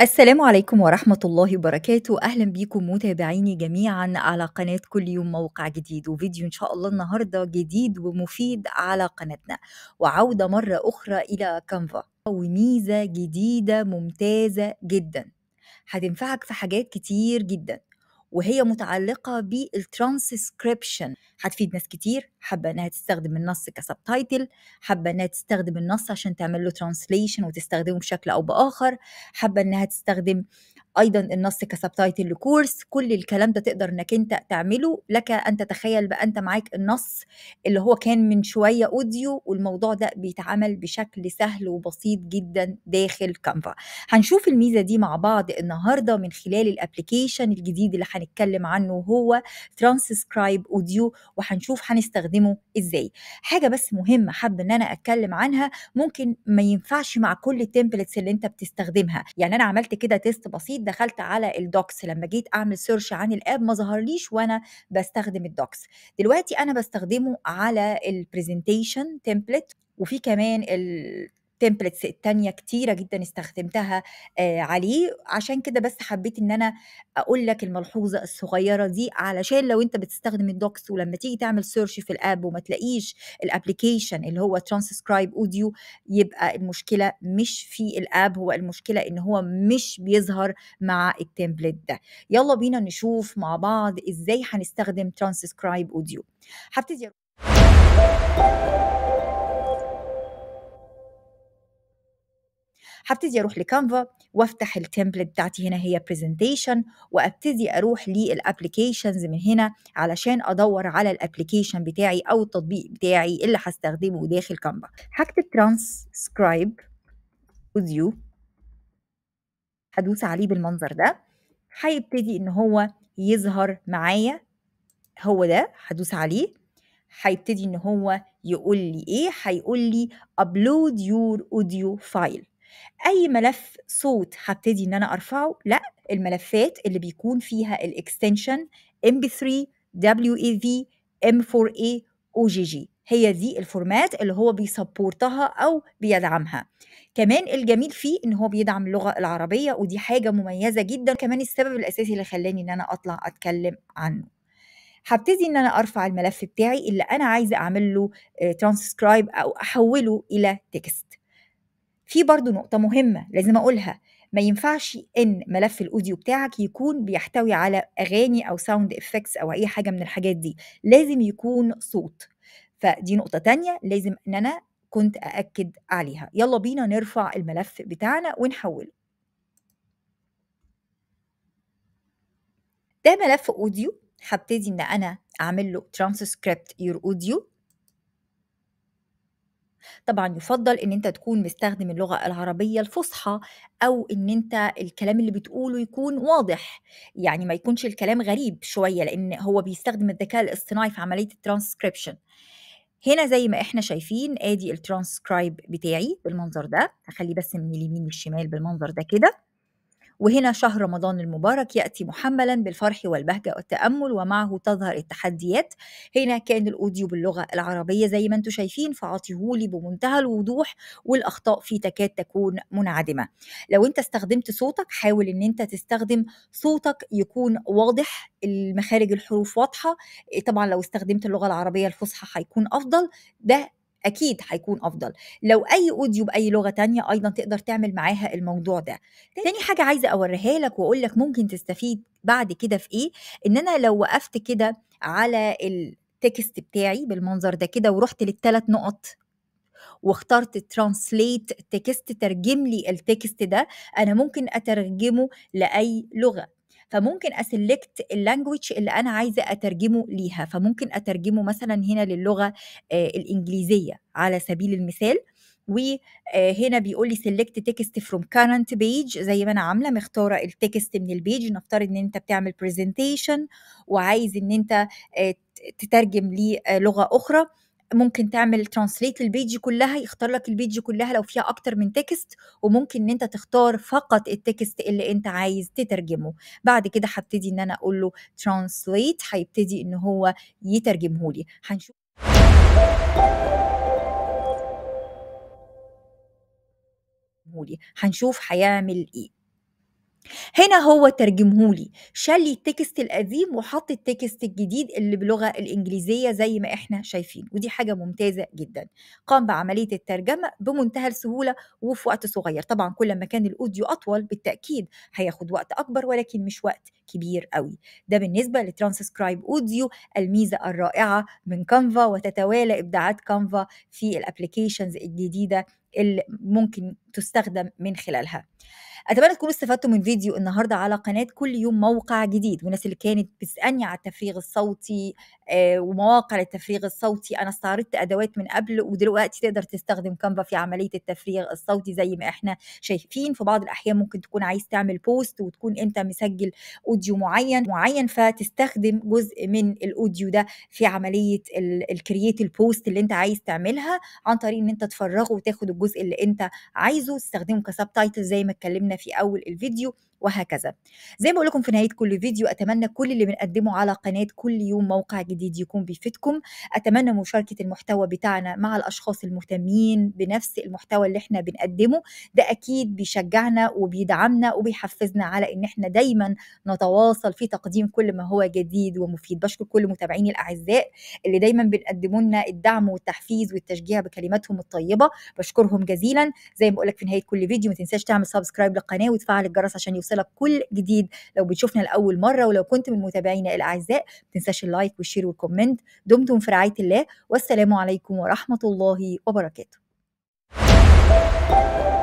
السلام عليكم ورحمة الله وبركاته أهلا بيكم متابعيني جميعا على قناة كل يوم موقع جديد وفيديو إن شاء الله النهاردة جديد ومفيد على قناتنا وعودة مرة أخرى إلى كانفا وميزة جديدة ممتازة جدا هتنفعك في حاجات كتير جدا وهي متعلقة بالترانسكريبشن هتفيد ناس كتير حابة انها تستخدم النص كسبتايتل حابة انها تستخدم النص عشان تعمل له ترانسليشن وتستخدمه بشكل او باخر حابة انها تستخدم ايضا النص كسبتايتل لكورس كل الكلام ده تقدر انك انت تعمله لك ان تتخيل بقى انت معاك النص اللي هو كان من شويه اوديو والموضوع ده بيتعمل بشكل سهل وبسيط جدا داخل كانفا هنشوف الميزه دي مع بعض النهارده من خلال الابلكيشن الجديد اللي هنتكلم عنه هو ترانسكرايب اوديو وهنشوف هنستخدمه ازاي حاجه بس مهمه حابه ان انا اتكلم عنها ممكن ما ينفعش مع كل التمبلتس اللي انت بتستخدمها يعني انا عملت كده تيست بسيط دخلت على الدوكس لما جيت اعمل سيرش عن الاب ما ظهرليش وانا بستخدم الدوكس دلوقتي انا بستخدمه على البرزنتيشن تمبلت وفي كمان تمبلتس التانية كتيرة جدا استخدمتها آه عليه عشان كده بس حبيت ان انا اقول لك الملحوظة الصغيرة دي علشان لو انت بتستخدم الدوكس ولما تيجي تعمل سيرش في الاب وما تلاقيش الابليكيشن اللي هو ترانسكرايب اوديو يبقى المشكلة مش في الاب هو المشكلة ان هو مش بيظهر مع التمبلت ده يلا بينا نشوف مع بعض ازاي هنستخدم ترانسكرايب اوديو هبتدي هبتدي اروح لكانفا وافتح التمبلت بتاعتي هنا هي برزنتيشن وابتدي اروح للابلكيشنز من هنا علشان ادور على الابلكيشن بتاعي او التطبيق بتاعي اللي هستخدمه داخل كانفا هكتب ترانسكرايب اوديو هدوس عليه بالمنظر ده هيبتدي ان هو يظهر معايا هو ده هدوس عليه هيبتدي ان هو يقول لي ايه هيقول لي upload your audio file اي ملف صوت هبتدي ان انا ارفعه لا الملفات اللي بيكون فيها الاكستنشن mp3 wav m4a ogg هي دي الفورمات اللي هو بيسبورتها او بيدعمها كمان الجميل فيه ان هو بيدعم اللغه العربيه ودي حاجه مميزه جدا كمان السبب الاساسي اللي خلاني ان انا اطلع اتكلم عنه هبتدي ان انا ارفع الملف بتاعي اللي انا عايزه اعمل له ترانسكرايب او احوله الى تكست في برضو نقطة مهمة لازم أقولها ما ينفعش إن ملف الأوديو بتاعك يكون بيحتوي على أغاني أو ساوند إفكتس أو أي حاجة من الحاجات دي لازم يكون صوت فدي نقطة تانية لازم إن أنا كنت أأكد عليها يلا بينا نرفع الملف بتاعنا ونحوله ده ملف اوديو هبتدي ان انا اعمل له ترانسكريبت يور اوديو طبعا يفضل ان انت تكون مستخدم اللغه العربيه الفصحى او ان انت الكلام اللي بتقوله يكون واضح يعني ما يكونش الكلام غريب شويه لان هو بيستخدم الذكاء الاصطناعي في عمليه الترانسكريبشن هنا زي ما احنا شايفين ادي الترانسكرايب بتاعي بالمنظر ده هخليه بس من اليمين للشمال بالمنظر ده كده وهنا شهر رمضان المبارك يأتي محملا بالفرح والبهجة والتأمل ومعه تظهر التحديات هنا كان الأوديو باللغة العربية زي ما انتم شايفين فعطيهولي بمنتهى الوضوح والأخطاء فيه تكاد تكون منعدمة لو انت استخدمت صوتك حاول ان انت تستخدم صوتك يكون واضح المخارج الحروف واضحة طبعا لو استخدمت اللغة العربية الفصحى هيكون أفضل ده اكيد هيكون افضل لو اي اوديو باي لغه تانية ايضا تقدر تعمل معاها الموضوع ده تاني حاجه عايزه اوريها لك واقول لك ممكن تستفيد بعد كده في ايه ان انا لو وقفت كده على التكست بتاعي بالمنظر ده كده ورحت للثلاث نقط واخترت ترانسليت تكست ترجم لي التكست ده انا ممكن اترجمه لاي لغه فممكن اسلكت اللانجوج اللي انا عايزه اترجمه ليها فممكن اترجمه مثلا هنا للغه آه، الانجليزيه على سبيل المثال وهنا آه، بيقول لي سيلكت تكست فروم كارنت بيج زي ما انا عامله مختاره التكست من البيج نفترض ان انت بتعمل برزنتيشن وعايز ان انت آه، تترجم للغه اخرى ممكن تعمل ترانسليت البيج كلها يختار لك البيج كلها لو فيها اكتر من تكست وممكن ان انت تختار فقط التكست اللي انت عايز تترجمه بعد كده هبتدي ان انا اقول له ترانسليت هيبتدي ان هو يترجمه لي هنشوف هنشوف هيعمل ايه هنا هو ترجمهولي شال لي التكست القديم وحط التكست الجديد اللي باللغه الانجليزيه زي ما احنا شايفين ودي حاجه ممتازه جدا قام بعمليه الترجمه بمنتهى السهوله وفي وقت صغير طبعا كل ما كان الاوديو اطول بالتاكيد هياخد وقت اكبر ولكن مش وقت كبير قوي ده بالنسبه لترانسكرايب اوديو الميزه الرائعه من كانفا وتتوالى ابداعات كانفا في الابلكيشنز الجديده اللي ممكن تستخدم من خلالها اتمنى تكونوا استفدتوا من فيديو النهارده على قناه كل يوم موقع جديد والناس اللي كانت بتسالني على التفريغ الصوتي آه، ومواقع للتفريغ الصوتي انا استعرضت ادوات من قبل ودلوقتي تقدر تستخدم كانفا في عمليه التفريغ الصوتي زي ما احنا شايفين في بعض الاحيان ممكن تكون عايز تعمل بوست وتكون انت مسجل اوديو معين معين فتستخدم جزء من الاوديو ده في عمليه الكرييت البوست اللي انت عايز تعملها عن طريق ان انت تفرغه وتاخد الجزء اللي انت عايزه تستخدمه كسب تايتل زي ما اتكلمنا في أول الفيديو وهكذا زي ما بقول لكم في نهايه كل فيديو اتمنى كل اللي بنقدمه على قناه كل يوم موقع جديد يكون بيفيدكم اتمنى مشاركه المحتوى بتاعنا مع الاشخاص المهتمين بنفس المحتوى اللي احنا بنقدمه ده اكيد بيشجعنا وبيدعمنا وبيحفزنا على ان احنا دايما نتواصل في تقديم كل ما هو جديد ومفيد بشكر كل متابعيني الاعزاء اللي دايما بيقدموا لنا الدعم والتحفيز والتشجيع بكلماتهم الطيبه بشكرهم جزيلا زي ما بقول لك في نهايه كل فيديو ما تنساش تعمل سبسكرايب للقناه وتفعل الجرس عشان يوصل يوصلك كل جديد لو بتشوفنا لاول مره ولو كنت من متابعينا الاعزاء ما تنساش اللايك والشير والكومنت دمتم في رعايه الله والسلام عليكم ورحمه الله وبركاته